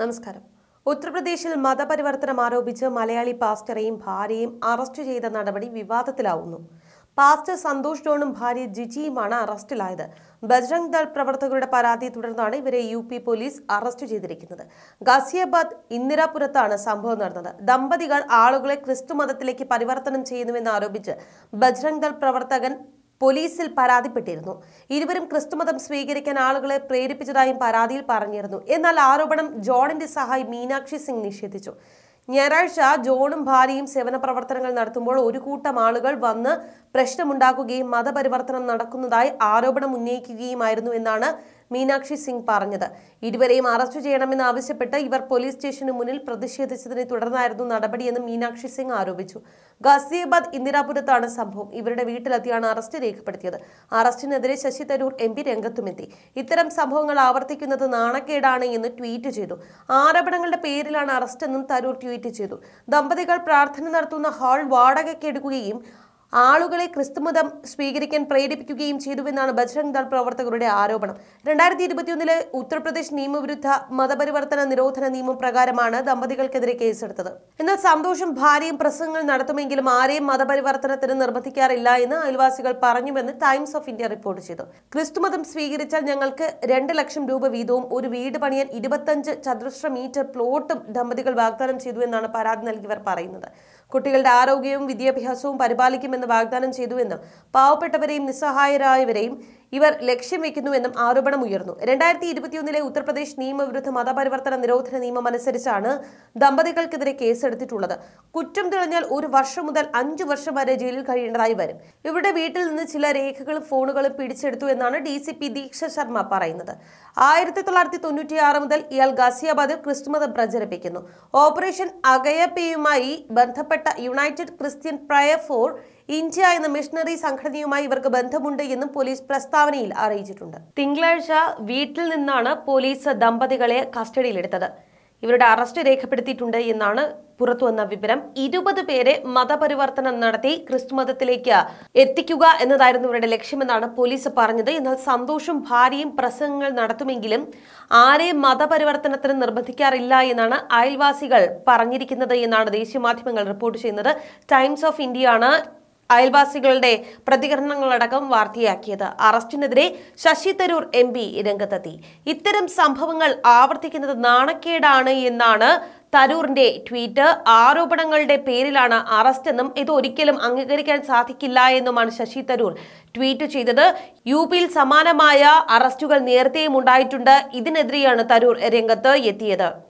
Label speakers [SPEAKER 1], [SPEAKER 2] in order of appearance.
[SPEAKER 1] നമസ്കാരം ഉത്തർപ്രദേശിൽ മതപരിവർത്തനം ആരോപിച്ച് മലയാളി പാസ്റ്ററെയും ഭാര്യയും അറസ്റ്റ് ചെയ്ത നടപടി വിവാദത്തിലാവുന്നു പാസ്റ്റർ സന്തോഷ് ജോണും ഭാര്യ ജിജിയുമാണ് അറസ്റ്റിലായത് ബജ്രംഗ് ദൾ പ്രവർത്തകരുടെ പരാതിയെ തുടർന്നാണ് ഇവരെ യു പി പോലീസ് അറസ്റ്റ് ചെയ്തിരിക്കുന്നത് ഗാസിയാബാദ് ഇന്ദിരാപുരത്താണ് സംഭവം നടന്നത് ദമ്പതികൾ ആളുകളെ ക്രിസ്തു മതത്തിലേക്ക് പരിവർത്തനം ചെയ്യുന്നുവെന്ന് ആരോപിച്ച് ബജ്രംഗ് ദൾ പ്രവർത്തകൻ പോലീസിൽ പരാതിപ്പെട്ടിരുന്നു ഇരുവരും ക്രിസ്തുമതം സ്വീകരിക്കാൻ ആളുകളെ പ്രേരിപ്പിച്ചതായും പരാതിയിൽ പറഞ്ഞിരുന്നു എന്നാൽ ആരോപണം ജോണിന്റെ സഹായി മീനാക്ഷി സിംഗ് നിഷേധിച്ചു ഞായറാഴ്ച ജോണും ഭാര്യയും സേവന പ്രവർത്തനങ്ങൾ നടത്തുമ്പോൾ ഒരു കൂട്ടം ആളുകൾ വന്ന് പ്രശ്നമുണ്ടാക്കുകയും മതപരിവർത്തനം നടക്കുന്നതായി ആരോപണം ഉന്നയിക്കുകയുമായിരുന്നു എന്നാണ് മീനാക്ഷി സിംഗ് പറഞ്ഞത് ഇരുവരെയും അറസ്റ്റ് ചെയ്യണമെന്ന് ആവശ്യപ്പെട്ട് ഇവർ പോലീസ് സ്റ്റേഷന് മുന്നിൽ പ്രതിഷേധിച്ചതിനെ തുടർന്നായിരുന്നു നടപടിയെന്ന് മീനാക്ഷി സിംഗ് ആരോപിച്ചു ഗാസിയാബാദ് ഇന്ദിരാപുരത്താണ് സംഭവം ഇവരുടെ വീട്ടിലെത്തിയാണ് അറസ്റ്റ് രേഖപ്പെടുത്തിയത് അറസ്റ്റിനെതിരെ ശശി തരൂർ എം പി രംഗത്തുമെത്തി ഇത്തരം സംഭവങ്ങൾ ആവർത്തിക്കുന്നത് നാണക്കേടാണ് എന്ന് ട്വീറ്റ് ചെയ്തു ആരോപണങ്ങളുടെ പേരിലാണ് അറസ്റ്റെന്നും തരൂർ ട്വീറ്റ് ചെയ്തു ദമ്പതികൾ പ്രാർത്ഥന നടത്തുന്ന ഹാൾ വാടകയ്ക്കെടുക്കുകയും ആളുകളെ ക്രിസ്തുമതം സ്വീകരിക്കാൻ പ്രേരിപ്പിക്കുകയും ചെയ്തുവെന്നാണ് ബജ്രംഗ് ദൾ പ്രവർത്തകരുടെ ആരോപണം രണ്ടായിരത്തി ഇരുപത്തിയൊന്നിലെ ഉത്തർപ്രദേശ് നിയമവിരുദ്ധ മതപരിവർത്തന നിരോധന നിയമം പ്രകാരമാണ് ദമ്പതികൾക്കെതിരെ കേസെടുത്തത് എന്നാൽ സന്തോഷം ഭാര്യയും പ്രസംഗങ്ങൾ നടത്തുമെങ്കിലും ആരെയും മതപരിവർത്തനത്തിന് നിർബന്ധിക്കാറില്ല എന്ന് അയൽവാസികൾ പറഞ്ഞുവെന്ന് ടൈംസ് ഓഫ് ഇന്ത്യ റിപ്പോർട്ട് ചെയ്തു ക്രിസ്തുമതം സ്വീകരിച്ചാൽ ഞങ്ങൾക്ക് രണ്ട് ലക്ഷം രൂപ വീതവും ഒരു വീട് പണിയാൻ ഇരുപത്തഞ്ച് ചതുരശ്ര മീറ്റർ പ്ലോട്ടും ദമ്പതികൾ വാഗ്ദാനം ചെയ്തു എന്നാണ് പരാതി നൽകിയവർ പറയുന്നത് കുട്ടികളുടെ ആരോഗ്യവും വിദ്യാഭ്യാസവും പരിപാലിക്കുമെന്ന് വാഗ്ദാനം ചെയ്തുവെന്നും പാവപ്പെട്ടവരെയും നിസ്സഹായരായവരെയും ഇവർ ലക്ഷ്യം വെക്കുന്നുവെന്നും ആരോപണം ഉയർന്നു രണ്ടായിരത്തി ഇരുപത്തിയൊന്നിലെ ഉത്തർപ്രദേശ് നിയമവിരുദ്ധ മതപരിവർത്തന നിരോധന നിയമം അനുസരിച്ചാണ് ദമ്പതികൾക്കെതിരെ കേസെടുത്തിട്ടുള്ളത് കുറ്റം തെളിഞ്ഞാൽ ഒരു വർഷം മുതൽ അഞ്ചു വർഷം വരെ ജയിലിൽ കഴിയേണ്ടതായി വരും ഇവരുടെ വീട്ടിൽ നിന്ന് ചില രേഖകളും ഫോണുകളും പിടിച്ചെടുത്തു എന്നാണ് D C P Deeksha Sharma പറയുന്നത് ആയിരത്തി തൊള്ളായിരത്തി തൊണ്ണൂറ്റിയാറ് മുതൽ ഇയാൾ ഗാസിയാബാദിൽ ക്രിസ്തുമതം പ്രചരിപ്പിക്കുന്നു ഓപ്പറേഷൻ അഗയപ്പയുമായി ബന്ധപ്പെട്ട United Christian Prayer for India എന്ന മിഷണറി സംഘടനയുമായി ഇവർക്ക് ബന്ധമുണ്ട് എന്നും പോലീസ് പ്രസ്താവനയിൽ അറിയിച്ചിട്ടുണ്ട് തിങ്കളാഴ്ച വീട്ടിൽ നിന്നാണ് പോലീസ് ദമ്പതികളെ കസ്റ്റഡിയിലെടുത്തത് ഇവരുടെ അറസ്റ്റ് രേഖപ്പെടുത്തിയിട്ടുണ്ട് എന്നാണ് പുറത്തുവന്ന വിവരം ഇരുപത് പേരെ മതപരിവർത്തനം നടത്തി ക്രിസ്തുമതത്തിലേക്ക് എത്തിക്കുക എന്നതായിരുന്നു ഇവരുടെ ലക്ഷ്യമെന്നാണ് പോലീസ് പറഞ്ഞത് എന്നാൽ സന്തോഷും ഭാര്യയും പ്രസംഗങ്ങൾ നടത്തുമെങ്കിലും ആരെയും മതപരിവർത്തനത്തിന് നിർബന്ധിക്കാറില്ല എന്നാണ് അയൽവാസികൾ പറഞ്ഞിരിക്കുന്നത് എന്നാണ് ദേശീയ മാധ്യമങ്ങൾ റിപ്പോർട്ട് ചെയ്യുന്നത് ടൈംസ് ഓഫ് ഇന്ത്യയാണ് അയൽവാസികളുടെ പ്രതികരണങ്ങളടക്കം വാർത്തയാക്കിയത് അറസ്റ്റിനെതിരെ ശശി തരൂർ എം പി രംഗത്തെത്തി ഇത്തരം സംഭവങ്ങൾ ആവർത്തിക്കുന്നത് നാണക്കേടാണ് എന്നാണ് തരൂറിന്റെ ട്വീറ്റ് ആരോപണങ്ങളുടെ പേരിലാണ് എന്നും ഇത് ഒരിക്കലും അംഗീകരിക്കാൻ സാധിക്കില്ല എന്നുമാണ് ശശി തരൂർ ട്വീറ്റ് ചെയ്തത് യു പിയിൽ സമാനമായ അറസ്റ്റുകൾ നേരത്തെയും ഉണ്ടായിട്ടുണ്ട് ഇതിനെതിരെയാണ് തരൂർ രംഗത്ത് എത്തിയത്